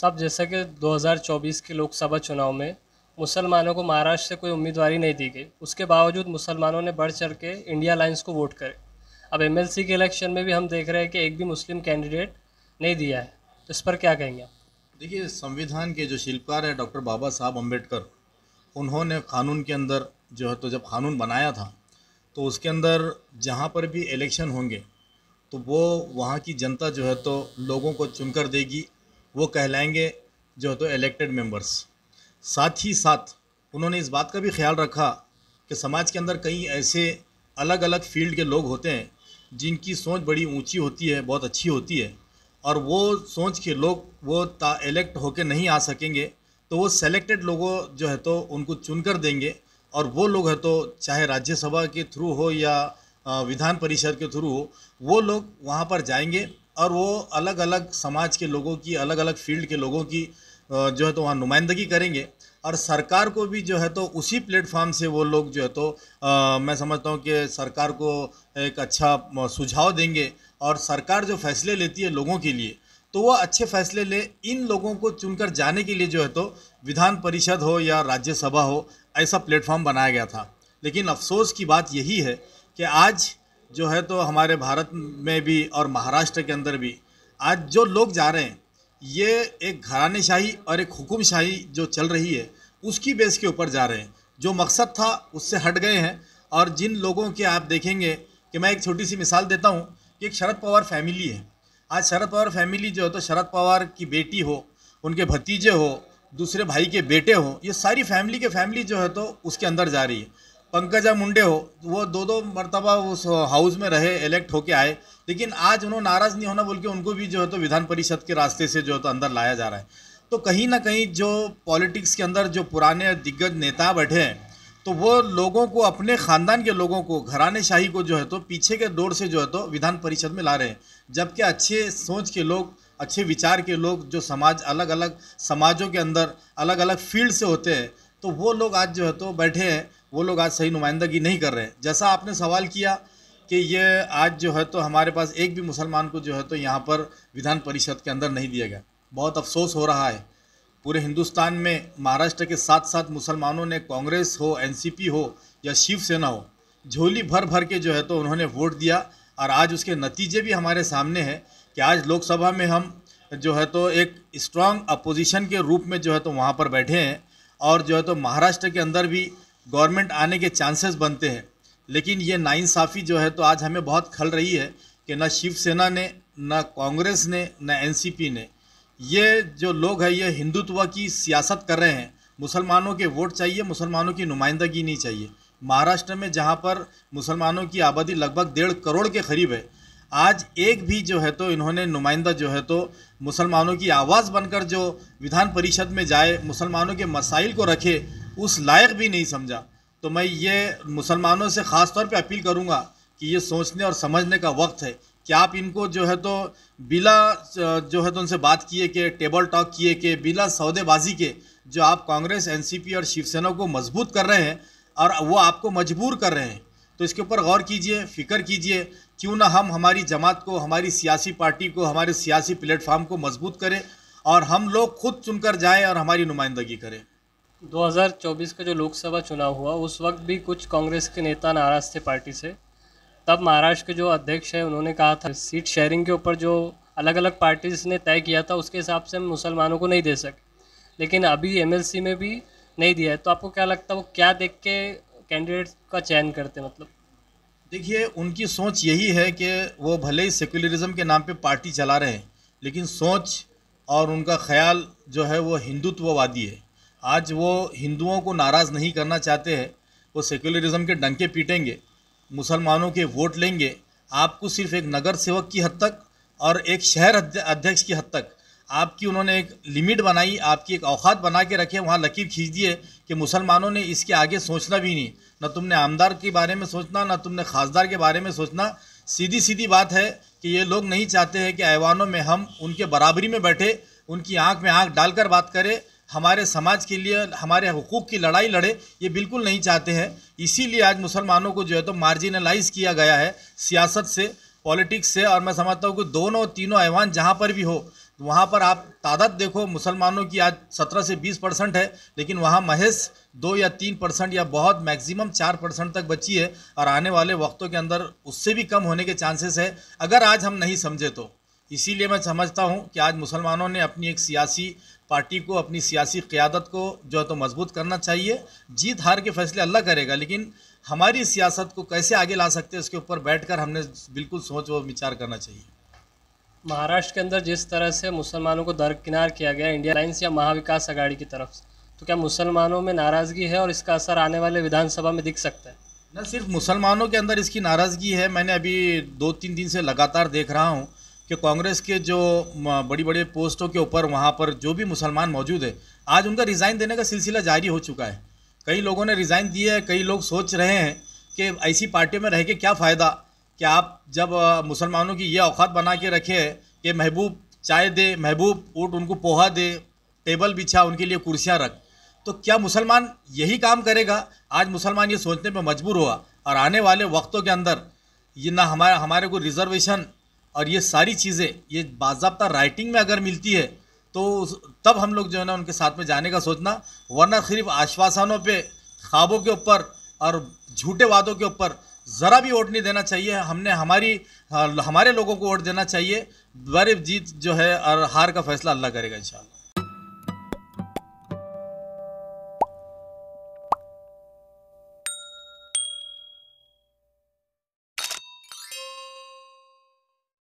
सब जैसा कि 2024 के लोकसभा चुनाव में मुसलमानों को महाराष्ट्र से कोई उम्मीदवारी नहीं दी गई उसके बावजूद मुसलमानों ने बढ़ चढ़ के इंडिया लाइन्स को वोट करे अब एमएलसी के इलेक्शन में भी हम देख रहे हैं कि एक भी मुस्लिम कैंडिडेट नहीं दिया है तो इस पर क्या कहेंगे आप देखिए संविधान के जो शिल्पकार हैं डॉक्टर बाबा साहब अम्बेडकर उन्होंने कानून के अंदर जो है तो जब कानून बनाया था तो उसके अंदर जहाँ पर भी इलेक्शन होंगे तो वो वहाँ की जनता जो है तो लोगों को चुनकर देगी वो कहलाएंगे जो तो इलेक्टेड मेंबर्स साथ ही साथ उन्होंने इस बात का भी ख्याल रखा कि समाज के अंदर कई ऐसे अलग अलग फील्ड के लोग होते हैं जिनकी सोच बड़ी ऊंची होती है बहुत अच्छी होती है और वो सोच के लोग वो ता इलेक्ट होकर नहीं आ सकेंगे तो वो सेलेक्टेड लोगों जो है तो उनको चुन कर देंगे और वो लोग है तो चाहे राज्यसभा के थ्रू हो या विधान परिषद के थ्रू हो वो लोग वहाँ पर जाएंगे और वो अलग अलग समाज के लोगों की अलग अलग फील्ड के लोगों की जो है तो वहाँ नुमाइंदगी करेंगे और सरकार को भी जो है तो उसी प्लेटफॉर्म से वो लोग जो है तो आ, मैं समझता हूँ कि सरकार को एक अच्छा सुझाव देंगे और सरकार जो फैसले लेती है लोगों के लिए तो वह अच्छे फैसले ले इन लोगों को चुनकर जाने के लिए जो है तो विधान परिषद हो या राज्यसभा हो ऐसा प्लेटफॉर्म बनाया गया था लेकिन अफसोस की बात यही है कि आज जो है तो हमारे भारत में भी और महाराष्ट्र के अंदर भी आज जो लोग जा रहे हैं ये एक घरानेशाही और एक हुकुमशाही जो चल रही है उसकी बेस के ऊपर जा रहे हैं जो मकसद था उससे हट गए हैं और जिन लोगों के आप देखेंगे कि मैं एक छोटी सी मिसाल देता हूँ कि एक शरद पवार फैमिली है आज शरद पवार फैमिली जो है तो शरद पवार की बेटी हो उनके भतीजे हो दूसरे भाई के बेटे हो ये सारी फैमिली के फैमिली जो है तो उसके अंदर जा रही है पंकजा मुंडे हो वो दो दो मरतबा उस हाउस में रहे इलेक्ट होके आए लेकिन आज उन्होंने नाराज़ नहीं होना बोल के उनको भी जो है तो विधान परिषद के रास्ते से जो है तो अंदर लाया जा रहा है तो कहीं ना कहीं जो पॉलिटिक्स के अंदर जो पुराने दिग्गज नेता बैठे हैं तो वो लोगों को अपने ख़ानदान के लोगों को घराने शाही को जो है तो पीछे के दौर से जो है तो विधान परिषद में ला रहे हैं जबकि अच्छे सोच के लोग अच्छे विचार के लोग जो समाज अलग अलग समाजों के अंदर अलग अलग फील्ड से होते हैं तो वो लोग आज जो है तो बैठे हैं वो लोग आज सही नुमाइंदगी नहीं कर रहे जैसा आपने सवाल किया कि ये आज जो है तो हमारे पास एक भी मुसलमान को जो है तो यहाँ पर विधान परिषद के अंदर नहीं दिया गया बहुत अफसोस हो रहा है पूरे हिंदुस्तान में महाराष्ट्र के साथ साथ मुसलमानों ने कांग्रेस हो एनसीपी हो या शिवसेना हो झोली भर भर के जो है तो उन्होंने वोट दिया और आज उसके नतीजे भी हमारे सामने हैं कि आज लोकसभा में हम जो है तो एक स्ट्रांग अपोजिशन के रूप में जो है तो वहाँ पर बैठे हैं और जो है तो महाराष्ट्र के अंदर भी गवर्नमेंट आने के चांसेस बनते हैं लेकिन ये नाइंसाफ़ी जो है तो आज हमें बहुत खल रही है कि ना शिवसेना ने ना कांग्रेस ने ना एनसीपी ने ये जो लोग हैं ये हिंदुत्व की सियासत कर रहे हैं मुसलमानों के वोट चाहिए मुसलमानों की नुमाइंदगी नहीं चाहिए महाराष्ट्र में जहाँ पर मुसलमानों की आबादी लगभग डेढ़ करोड़ के करीब है आज एक भी जो है तो इन्होंने नुमाइंदा जो है तो मुसलमानों की आवाज़ बनकर जो विधान परिषद में जाए मुसलमानों के मसाइल को रखे उस लायक भी नहीं समझा तो मैं ये मुसलमानों से ख़ास तौर पे अपील करूँगा कि ये सोचने और समझने का वक्त है कि आप इनको जो है तो बिला जो है तो उनसे बात किए के टेबल टॉक किए के बिला सौदेबाजी के जो आप कांग्रेस एनसीपी और शिवसेना को मजबूत कर रहे हैं और वो आपको मजबूर कर रहे हैं तो इसके ऊपर गौर कीजिए फ़िक्र कीजिए क्यों ना हम हमारी जमात को हमारी सियासी पार्टी को हमारे सियासी प्लेटफार्म को मजबूत करें और हम लोग खुद चुनकर जाएं और हमारी नुमाइंदगी करें 2024 का जो लोकसभा चुनाव हुआ उस वक्त भी कुछ कांग्रेस के नेता नाराज़ थे पार्टी से तब महाराष्ट्र के जो अध्यक्ष है उन्होंने कहा था सीट शेयरिंग के ऊपर जो अलग अलग पार्टीज़ ने तय किया था उसके हिसाब से हम मुसलमानों को नहीं दे सके लेकिन अभी एम में भी नहीं दिया है तो आपको क्या लगता है वो क्या देख के कैंडिडेट का चयन करते मतलब देखिए उनकी सोच यही है कि वो भले ही सेकुलरिज्म के नाम पे पार्टी चला रहे हैं लेकिन सोच और उनका ख्याल जो है वो हिंदुत्ववादी है आज वो हिंदुओं को नाराज़ नहीं करना चाहते हैं वो सेक्युलरिज्म के डंके पीटेंगे मुसलमानों के वोट लेंगे आपको सिर्फ एक नगर सेवक की हद तक और एक शहर अध्यक्ष की हद तक आपकी उन्होंने एक लिमिट बनाई आपकी एक औकात बना के रखे वहाँ लकीर खींच दिए कि मुसलमानों ने इसके आगे सोचना भी नहीं न तुमने आमदार के बारे में सोचना न तुमने खासदार के बारे में सोचना सीधी सीधी बात है कि ये लोग नहीं चाहते हैं कि ऐवानों में हम उनके बराबरी में बैठे उनकी आँख में आँख डालकर बात करें हमारे समाज के लिए हमारे हकूक़ की लड़ाई लड़े ये बिल्कुल नहीं चाहते हैं इसीलिए आज मुसलमानों को जो है तो मार्जिनलाइज किया गया है सियासत से पॉलिटिक्स से और मैं समझता हूँ कि दोनों तीनों ऐवान जहाँ पर भी हो वहाँ पर आप तादाद देखो मुसलमानों की आज सत्रह से बीस परसेंट है लेकिन वहाँ महज दो या तीन परसेंट या बहुत मैक्सिमम चार परसेंट तक बची है और आने वाले वक्तों के अंदर उससे भी कम होने के चांसेस है अगर आज हम नहीं समझे तो इसीलिए मैं समझता हूँ कि आज मुसलमानों ने अपनी एक सियासी पार्टी को अपनी सियासी क़्यादत को जो है तो मजबूत करना चाहिए जीत हार के फैसले अल्लाह करेगा लेकिन हमारी सियासत को कैसे आगे ला सकते हैं उसके ऊपर बैठकर हमने बिल्कुल सोच व विचार करना चाहिए महाराष्ट्र के अंदर जिस तरह से मुसलमानों को दरकिनार किया गया इंडिया लाइन्स या महाविकास अगाड़ी की तरफ तो क्या मुसलमानों में नाराज़गी है और इसका असर आने वाले विधानसभा में दिख सकता है न सिर्फ मुसलमानों के अंदर इसकी नाराज़गी है मैंने अभी दो तीन दिन से लगातार देख रहा हूँ कि कांग्रेस के जो बड़ी बड़े पोस्टों के ऊपर वहाँ पर जो भी मुसलमान मौजूद है आज उनका रिज़ाइन देने का सिलसिला जारी हो चुका है कई लोगों ने रिज़ाइन दिया है कई लोग सोच रहे हैं कि ऐसी पार्टियों में रह के क्या फ़ायदा कि आप जब मुसलमानों की यह औकात बना के रखे कि महबूब चाय दे महबूब ऊट उनको पोहा दे टेबल बिछा उनके लिए कुर्सियाँ रख तो क्या मुसलमान यही काम करेगा आज मुसलमान ये सोचने पर मजबूर हुआ और आने वाले वक्तों के अंदर ये ना हमारे हमारे को रिजर्वेशन और ये सारी चीज़ें ये बाबा राइटिंग में अगर मिलती है तो तब हम लोग जो है ना उनके साथ में जाने का सोचना वरना सिर्फ आश्वासनों पे ख्वाबों के ऊपर और झूठे वादों के ऊपर ज़रा भी वोट नहीं देना चाहिए हमने हमारी हमारे लोगों को वोट देना चाहिए बर जीत जो है और हार का फैसला अल्लाह करेगा इंशाल्लाह